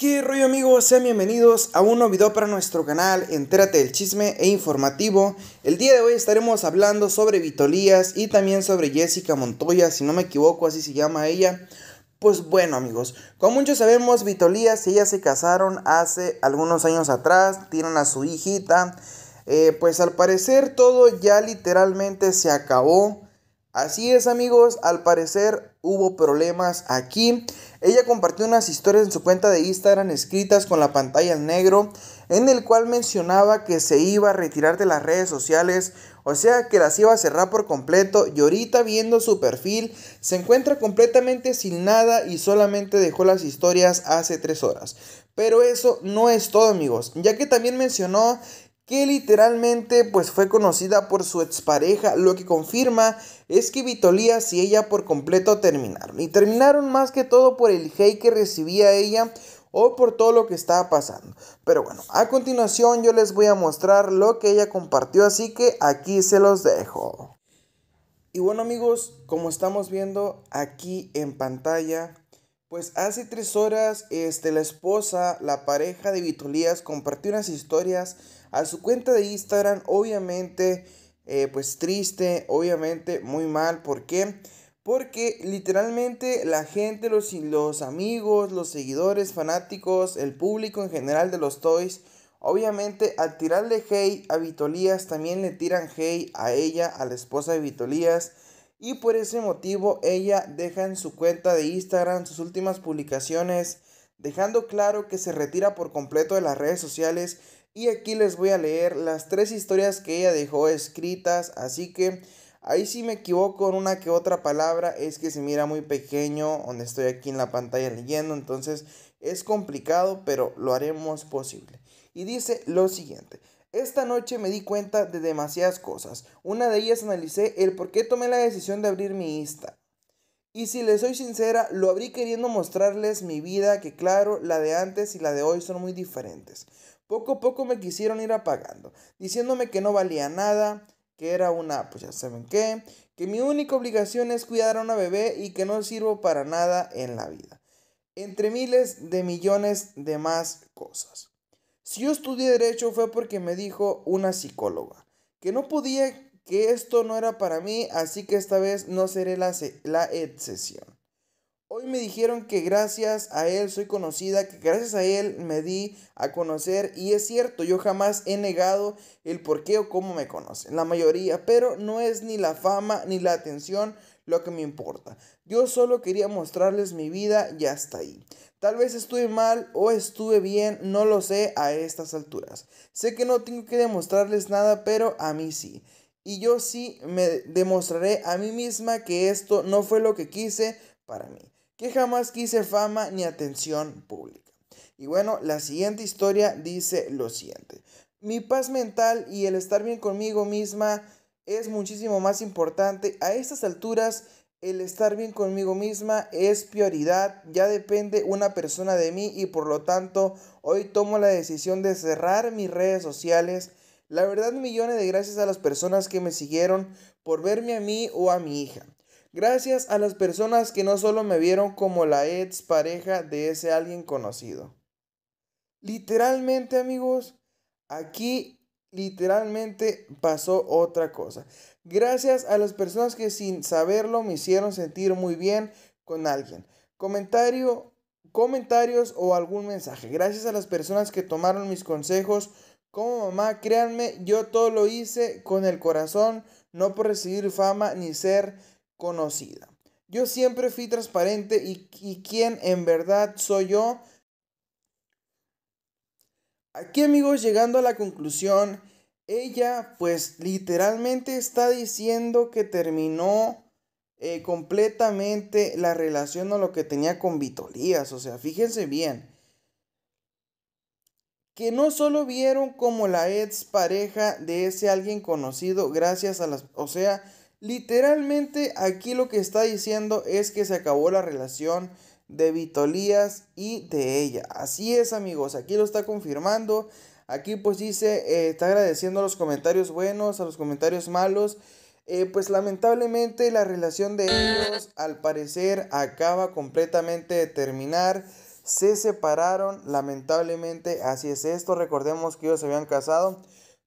¿Qué rollo amigos? Sean bienvenidos a un nuevo video para nuestro canal Entérate del chisme e informativo. El día de hoy estaremos hablando sobre Vitolías y también sobre Jessica Montoya, si no me equivoco así se llama ella. Pues bueno amigos, como muchos sabemos Vitolías y ella se casaron hace algunos años atrás, tienen a su hijita. Eh, pues al parecer todo ya literalmente se acabó. Así es amigos, al parecer hubo problemas aquí. Ella compartió unas historias en su cuenta de Instagram escritas con la pantalla en negro, en el cual mencionaba que se iba a retirar de las redes sociales, o sea que las iba a cerrar por completo y ahorita viendo su perfil se encuentra completamente sin nada y solamente dejó las historias hace tres horas. Pero eso no es todo amigos, ya que también mencionó que literalmente pues fue conocida por su expareja, lo que confirma es que Vitolías y ella por completo terminaron. Y terminaron más que todo por el hate que recibía ella o por todo lo que estaba pasando. Pero bueno, a continuación yo les voy a mostrar lo que ella compartió, así que aquí se los dejo. Y bueno amigos, como estamos viendo aquí en pantalla, pues hace tres horas este, la esposa, la pareja de Vitolías compartió unas historias a su cuenta de Instagram, obviamente, eh, pues triste, obviamente muy mal. ¿Por qué? Porque literalmente la gente, los, los amigos, los seguidores, fanáticos, el público en general de los Toys, obviamente al tirarle hey a Vitolías, también le tiran hey a ella, a la esposa de Vitolías. Y por ese motivo ella deja en su cuenta de Instagram sus últimas publicaciones, dejando claro que se retira por completo de las redes sociales y aquí les voy a leer las tres historias que ella dejó escritas, así que ahí sí me equivoco en una que otra palabra, es que se mira muy pequeño donde estoy aquí en la pantalla leyendo, entonces es complicado, pero lo haremos posible. Y dice lo siguiente. Esta noche me di cuenta de demasiadas cosas. Una de ellas analicé el por qué tomé la decisión de abrir mi Insta. Y si les soy sincera, lo abrí queriendo mostrarles mi vida, que claro, la de antes y la de hoy son muy diferentes. Poco a poco me quisieron ir apagando, diciéndome que no valía nada, que era una, pues ya saben qué, que mi única obligación es cuidar a una bebé y que no sirvo para nada en la vida. Entre miles de millones de más cosas. Si yo estudié derecho fue porque me dijo una psicóloga que no podía, que esto no era para mí, así que esta vez no seré la, excesión. Hoy me dijeron que gracias a él soy conocida, que gracias a él me di a conocer y es cierto, yo jamás he negado el por qué o cómo me conocen, la mayoría, pero no es ni la fama ni la atención lo que me importa. Yo solo quería mostrarles mi vida y hasta ahí. Tal vez estuve mal o estuve bien, no lo sé a estas alturas. Sé que no tengo que demostrarles nada, pero a mí sí. Y yo sí me demostraré a mí misma que esto no fue lo que quise para mí que jamás quise fama ni atención pública. Y bueno, la siguiente historia dice lo siguiente. Mi paz mental y el estar bien conmigo misma es muchísimo más importante. A estas alturas, el estar bien conmigo misma es prioridad. Ya depende una persona de mí y por lo tanto hoy tomo la decisión de cerrar mis redes sociales. La verdad, millones de gracias a las personas que me siguieron por verme a mí o a mi hija. Gracias a las personas que no solo me vieron como la ex pareja de ese alguien conocido. Literalmente, amigos, aquí literalmente pasó otra cosa. Gracias a las personas que sin saberlo me hicieron sentir muy bien con alguien. Comentario, comentarios o algún mensaje. Gracias a las personas que tomaron mis consejos como mamá, créanme, yo todo lo hice con el corazón, no por recibir fama ni ser conocida. Yo siempre fui transparente y, quien en verdad soy yo. Aquí amigos, llegando a la conclusión, ella pues literalmente está diciendo que terminó eh, completamente la relación a lo que tenía con Vitolías. O sea, fíjense bien. Que no solo vieron como la ex pareja de ese alguien conocido gracias a las... O sea, Literalmente aquí lo que está diciendo es que se acabó la relación de Vitolías y de ella. Así es amigos, aquí lo está confirmando. Aquí pues dice, eh, está agradeciendo los comentarios buenos, a los comentarios malos. Eh, pues lamentablemente la relación de ellos al parecer acaba completamente de terminar. Se separaron, lamentablemente así es esto. Recordemos que ellos se habían casado.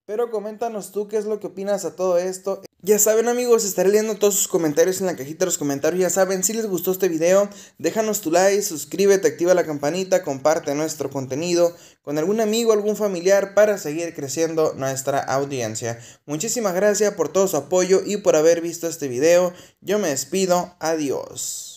Pero coméntanos tú qué es lo que opinas a todo esto. Ya saben amigos, estaré leyendo todos sus comentarios en la cajita de los comentarios. Ya saben, si les gustó este video, déjanos tu like, suscríbete, activa la campanita, comparte nuestro contenido con algún amigo, algún familiar para seguir creciendo nuestra audiencia. Muchísimas gracias por todo su apoyo y por haber visto este video. Yo me despido, adiós.